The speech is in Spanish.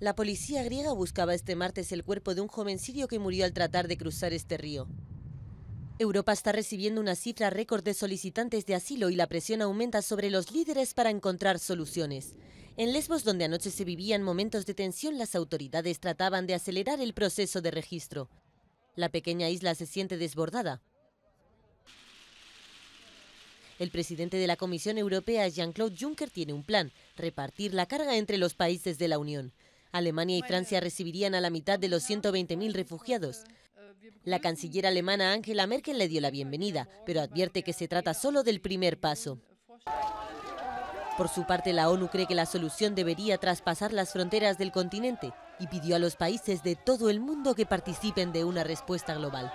La policía griega buscaba este martes el cuerpo de un joven sirio que murió al tratar de cruzar este río. Europa está recibiendo una cifra récord de solicitantes de asilo y la presión aumenta sobre los líderes para encontrar soluciones. En Lesbos, donde anoche se vivían momentos de tensión, las autoridades trataban de acelerar el proceso de registro. La pequeña isla se siente desbordada. El presidente de la Comisión Europea, Jean-Claude Juncker, tiene un plan, repartir la carga entre los países de la Unión. Alemania y Francia recibirían a la mitad de los 120.000 refugiados. Eh, la canciller alemana Angela Merkel le dio la bienvenida, pero advierte que se trata solo del primer paso. Por su parte, la ONU cree que la solución debería traspasar las fronteras del continente y pidió a los países de todo el mundo que participen de una respuesta global.